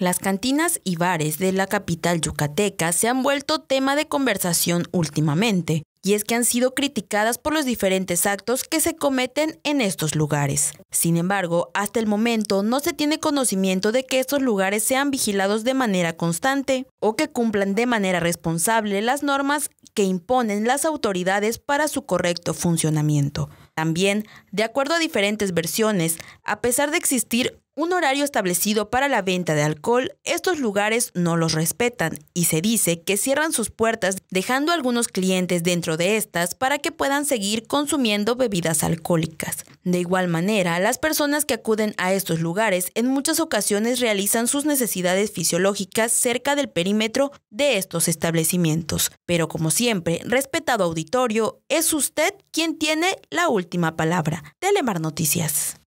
Las cantinas y bares de la capital yucateca se han vuelto tema de conversación últimamente, y es que han sido criticadas por los diferentes actos que se cometen en estos lugares. Sin embargo, hasta el momento no se tiene conocimiento de que estos lugares sean vigilados de manera constante o que cumplan de manera responsable las normas que imponen las autoridades para su correcto funcionamiento. También, de acuerdo a diferentes versiones, a pesar de existir un horario establecido para la venta de alcohol, estos lugares no los respetan y se dice que cierran sus puertas dejando a algunos clientes dentro de estas para que puedan seguir consumiendo bebidas alcohólicas. De igual manera, las personas que acuden a estos lugares en muchas ocasiones realizan sus necesidades fisiológicas cerca del perímetro de estos establecimientos. Pero como siempre, respetado auditorio, es usted quien tiene la última última palabra. Telemar Noticias.